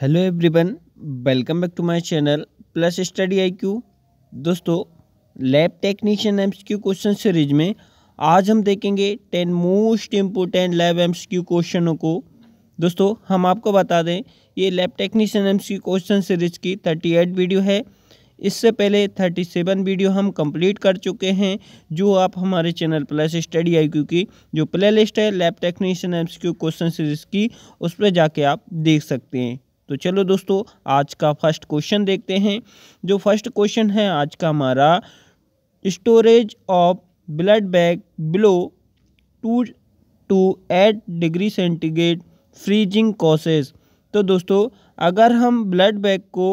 hello everyone welcome back to my channel plus study IQ दोस्तों lab technician MCQ question series में आज हम देखेंगे ten most important lab MCQ क्वेश्चनों को दोस्तों हम आपको बता दें ये lab technician MCQ question series की थर्टी एट वीडियो है इससे पहले थर्टी सेवन वीडियो हम कंप्लीट कर चुके हैं जो आप हमारे चैनल प्लस स्टडी आई की जो प्लेलिस्ट है lab technician MCQ question series की उस पर जाके आप देख सकते हैं तो चलो दोस्तों आज का फर्स्ट क्वेश्चन देखते हैं जो फर्स्ट क्वेश्चन है आज का हमारा storage of blood bag below two to eight degree centigrade freezing causes तो दोस्तों अगर हम ब्लड बैग को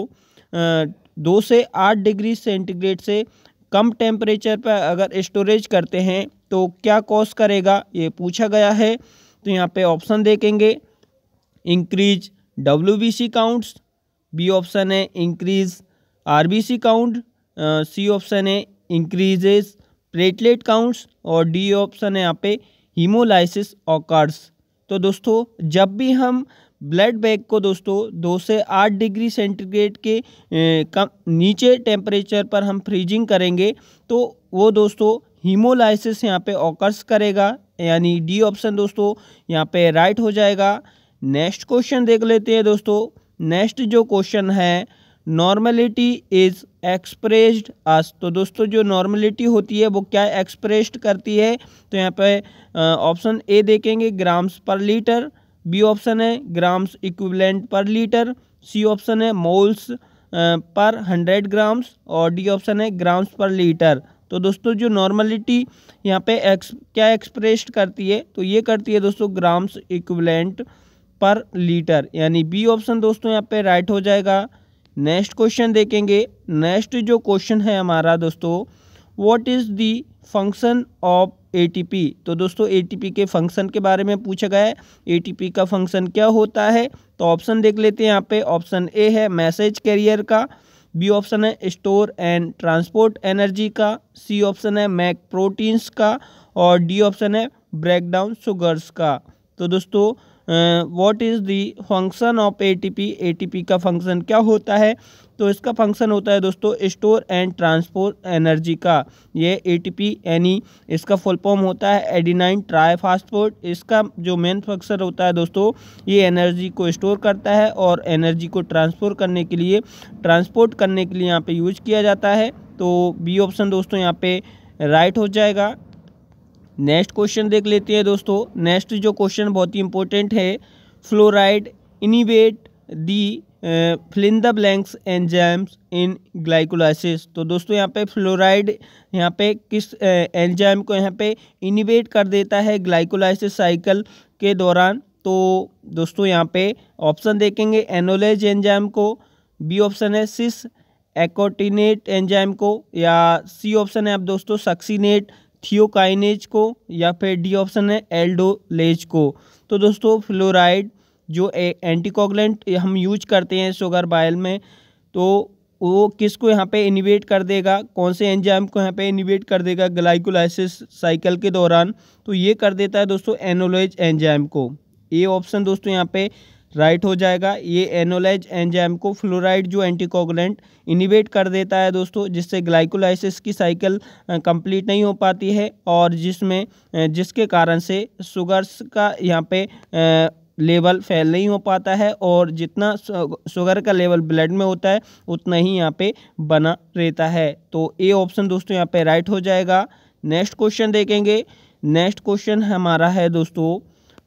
दो से आठ डिग्री सेंटीग्रेड से कम टेम्परेचर पर अगर स्टोरेज करते हैं तो क्या कॉज करेगा ये पूछा गया है तो यहाँ पे ऑप्शन देखेंगे increase W B C counts B option है increase R B C count C option है इंक्रीजेस प्लेटलेट काउंट्स और डी ऑप्शन है यहाँ पे हीमोलाइसिस ऑकर्स तो दोस्तों जब भी हम ब्लड बैग को दोस्तों दो से आठ डिग्री सेंटीग्रेड के कम नीचे टेम्परेचर पर हम फ्रीजिंग करेंगे तो वो दोस्तों हीमोलाइसिस यहाँ पे ऑकर्स करेगा यानी डी ऑप्शन दोस्तों यहाँ पे राइट हो जाएगा नेक्स्ट क्वेश्चन देख लेते हैं दोस्तों नेक्स्ट जो क्वेश्चन है नॉर्मलिटी इज़ एक्सप्रेस्ड अस तो दोस्तों जो नॉर्मलिटी होती है वो क्या एक्सप्रेस्ड करती है तो यहाँ पे ऑप्शन ए देखेंगे grams per litre B option है grams equivalent per litre C option है मोल्स पर हंड्रेड ग्राम्स और डी ऑप्शन है ग्राम्स पर लीटर तो दोस्तों जो नॉर्मलिटी यहाँ पे एक्स क्या एक्सप्रेस्ड करती है तो ये करती है दोस्तों ग्राम्स इक्विवेलेंट पर लीटर यानी बी ऑप्शन दोस्तों यहाँ पे राइट हो जाएगा नेक्स्ट क्वेश्चन देखेंगे नेक्स्ट जो क्वेश्चन है हमारा दोस्तों what is the function of ATP तो दोस्तों एटीपी के फंक्शन के बारे में पूछा गया है एटीपी का फंक्शन क्या होता है तो ऑप्शन देख लेते हैं यहाँ पे ऑप्शन ए है मैसेज कैरियर का बी ऑप्शन है स्टोर एंड ट्रांसपोर्ट एनर्जी का सी ऑप्शन है मैक प्रोटीन्स का और डी ऑप्शन है ब्रेकडाउन शुगर्स का तो दोस्तों what is the function of ATP ATP का फंक्शन क्या होता है तो इसका फंक्शन होता है दोस्तों स्टोर एंड ट्रांसपोर्ट एनर्जी का ये एटीपी यानी इसका फुल फॉर्म होता है एडिनाइन ट्राई इसका जो मेन फंक्शन होता है दोस्तों ये एनर्जी को स्टोर करता है और एनर्जी को ट्रांसपोर्ट करने के लिए ट्रांसपोर्ट करने के लिए यहाँ पर यूज किया जाता है तो बी ऑप्शन दोस्तों यहाँ पर राइट हो जाएगा नेक्स्ट क्वेश्चन देख लेते हैं दोस्तों नेक्स्ट जो क्वेश्चन बहुत ही इंपॉर्टेंट है fluoride inhibit the fill in the blanks enzymes in glycolysis तो दोस्तों यहाँ पे फ्लोराइड यहाँ पे किस एंजाइम uh, को यहाँ पे इनिवेट कर देता है ग्लाइकोलाइसिस साइकिल के दौरान तो दोस्तों यहाँ पे ऑप्शन देखेंगे एनोलेज एंजाइम को बी ऑप्शन है सिस एकोटिनेट एंजाइम को या सी ऑप्शन है आप दोस्तों सक्सीनेट थियोकाइनेज को या फिर डी ऑप्शन है एल्डोलेज को तो दोस्तों फ्लोराइड जो एंटीकोगलेंट हम यूज करते हैं शुगर बाइल में तो वो किसको यहाँ पे इनिवेट कर देगा कौन से एंजाइम को यहाँ पे इनिवेट कर देगा ग्लाइकोलाइसिस साइकिल के दौरान तो ये कर देता है दोस्तों एनोलेज एंजाइम को ये ऑप्शन दोस्तों यहाँ पे राइट हो जाएगा ये एनोलाइज एंजाइम को फ्लोराइड जो एंटीकोगुलेंट इनिवेट कर देता है दोस्तों जिससे ग्लाइकोलाइसिस की साइकिल कंप्लीट नहीं हो पाती है और जिसमें जिसके कारण से शुगर्स का यहाँ पे लेवल फैल नहीं हो पाता है और जितना शुगर का लेवल ब्लड में होता है उतना ही यहाँ पे बना रहता है तो ए ऑप्शन दोस्तों यहाँ पे राइट हो जाएगा नेक्स्ट क्वेश्चन देखेंगे नेक्स्ट क्वेश्चन हमारा है दोस्तों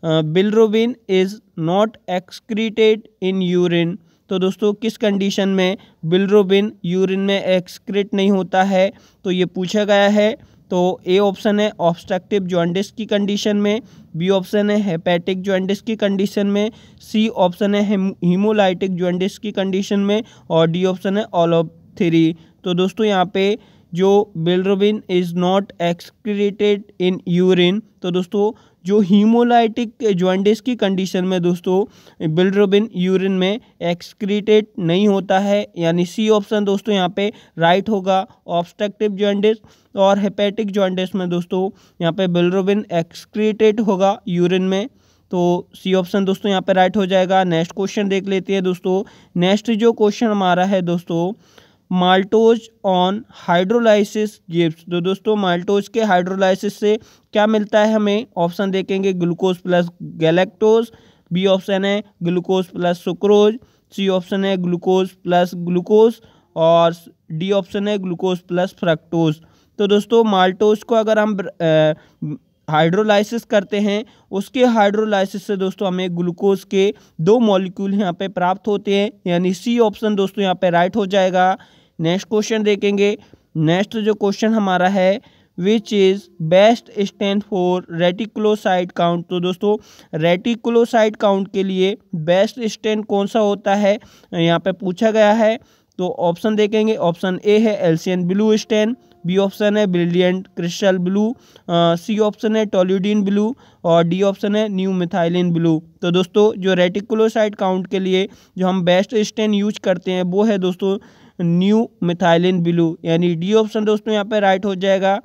bilirubin is not excreted in urine तो दोस्तों किस कंडीशन में बिलरोबिन यूरिन में एक्सक्रीट नहीं होता है तो ये पूछा गया है तो ए ऑप्शन है ऑब्स्ट्रक्टिव जॉइंटिस की कंडीशन में बी ऑप्शन है हेपेटिक जॉइंटिस की कंडीशन में सी ऑप्शन है हीमोलाइटिक जॉइंटिस की कंडीशन में और डी ऑप्शन है ऑल ऑफ थ्री तो दोस्तों यहाँ पे जो bilirubin is not excreted in urine तो दोस्तों जो हीमोलाइटिक ज्वाइंटिस की कंडीशन में दोस्तों बिलरोबिन यूरिन में एक्सक्रीटेड नहीं होता है यानी सी ऑप्शन दोस्तों यहाँ पे राइट होगा ऑब्स्ट्रक्टिव ज्वाइंटिस और हेपेटिक ज्वाइंटिस में दोस्तों यहाँ पे बिलरोबिन एक्सक्रीटेड होगा यूरिन में तो सी ऑप्शन दोस्तों यहाँ पे राइट हो जाएगा नेक्स्ट क्वेश्चन देख लेते हैं दोस्तों नेक्स्ट जो क्वेश्चन हमारा है दोस्तों माल्टोज ऑन हाइड्रोलाइसिस गिव्स तो दोस्तों माल्टोज के हाइड्रोलाइसिस से क्या मिलता है हमें ऑप्शन देखेंगे glucose plus galactose B option है glucose plus sucrose C option है ग्लूकोज प्लस ग्लूकोज और डी ऑप्शन है ग्लूकोज प्लस फ्रक्टोज तो दोस्तों माल्टोज को अगर हम हाइड्रोलाइसिस करते हैं उसके हाइड्रोलाइसिस से दोस्तों हमें ग्लूकोज के दो मॉलिक्यूल यहाँ पे प्राप्त होते हैं यानी सी ऑप्शन दोस्तों यहाँ पे राइट हो जाएगा नेक्स्ट क्वेश्चन देखेंगे नेक्स्ट जो क्वेश्चन हमारा है which is best stand for reticulocyte count तो दोस्तों रेटिकुलोसाइट काउंट के लिए बेस्ट स्टैंड कौन सा होता है यहाँ पे पूछा गया है तो ऑप्शन देखेंगे ऑप्शन ए है alcian blue stand B option है brilliant crystal blue C option है टोल्यूडिन ब्लू और डी ऑप्शन है न्यू मिथाइलिन ब्लू तो दोस्तों जो रेटिकुलोसाइट काउंट के लिए जो हम बेस्ट स्टैंड यूज करते हैं वो है दोस्तों न्यू मिथाइलिन ब्लू यानी डी ऑप्शन दोस्तों यहाँ पे राइट हो जाएगा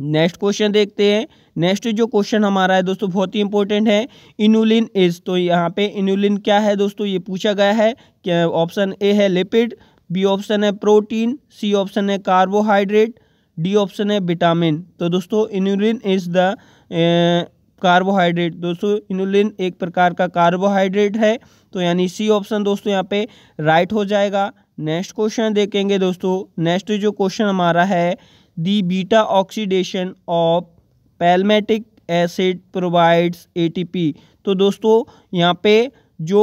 नेक्स्ट क्वेश्चन देखते हैं नेक्स्ट जो क्वेश्चन हमारा है दोस्तों बहुत ही इंपॉर्टेंट है इनुलिन इज तो यहाँ पे इनुलिन क्या है दोस्तों ये पूछा गया है क्या ऑप्शन ए है लिपिड बी ऑप्शन है प्रोटीन सी ऑप्शन है कार्बोहाइड्रेट डी ऑप्शन है विटामिन तो दोस्तों इनुलिन इज द कार्बोहाइड्रेट दोस्तों इनुलिन एक प्रकार का कार्बोहाइड्रेट है तो यानी सी ऑप्शन दोस्तों यहाँ पे राइट हो जाएगा नेक्स्ट क्वेश्चन देखेंगे दोस्तों नेक्स्ट जो क्वेश्चन हमारा है the beta oxidation of palmitic acid provides ATP तो दोस्तों यहाँ पे जो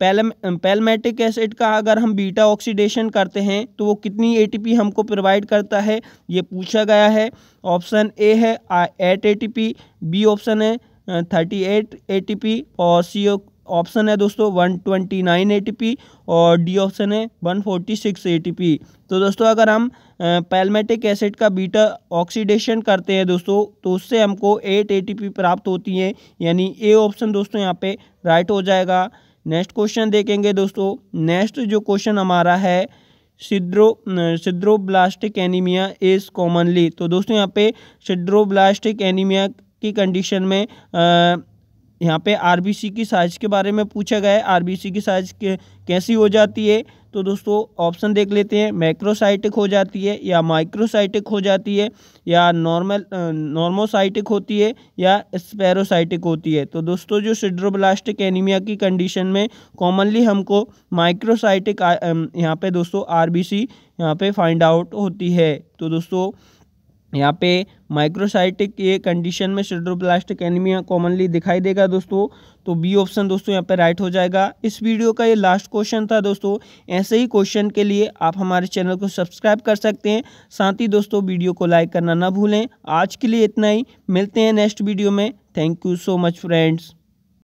पैलम पैलमेटिक एसिड का अगर हम बीटा ऑक्सीडेशन करते हैं तो वो कितनी एटीपी हमको प्रोवाइड करता है ये पूछा गया है ऑप्शन ए है एट एटीपी बी ऑप्शन है थर्टी एट ए और सी ऑप्शन है दोस्तों one twenty nine A T P और डी ऑप्शन है one forty six A T P तो दोस्तों अगर हम पैलमेटिक एसिड का बीटा ऑक्सीडेशन करते हैं दोस्तों तो उससे हमको एट ए टी पी प्राप्त होती है यानी ए ऑप्शन दोस्तों यहाँ पे राइट हो जाएगा नेक्स्ट क्वेश्चन देखेंगे दोस्तों नेक्स्ट जो क्वेश्चन हमारा है sidero sideroblastic anaemia is commonly तो दोस्तों यहाँ पे सिड्रोब्लास्टिक एनीमिया की कंडीशन में आ, यहाँ पे आरबीसी की साइज के बारे में पूछा गया है आरबीसी की साइज के कैसी हो जाती है तो दोस्तों ऑप्शन देख लेते हैं मैक्रोसाइटिक हो जाती है या माइक्रोसाइटिक हो जाती है या नॉर्मल नॉर्मोसाइटिक होती है या स्पेरोसाइटिक होती है तो दोस्तों जो सिड्रोब्लास्टिक एनीमिया की कंडीशन में कॉमनली हमको माइक्रोसाइटिक यहाँ पे दोस्तों आरबीसी यहाँ पे फाइंड आउट होती है तो दोस्तों यहाँ पे माइक्रोसाइटिक ये कंडीशन में सिड्रोप्लास्टिक एनीमिया कॉमनली दिखाई देगा दोस्तों तो बी ऑप्शन दोस्तों यहाँ पे राइट हो जाएगा इस वीडियो का ये लास्ट क्वेश्चन था दोस्तों ऐसे ही क्वेश्चन के लिए आप हमारे चैनल को सब्सक्राइब कर सकते हैं साथ ही दोस्तों वीडियो को लाइक करना ना भूलें आज के लिए इतना ही मिलते हैं नेक्स्ट वीडियो में thank you so much friends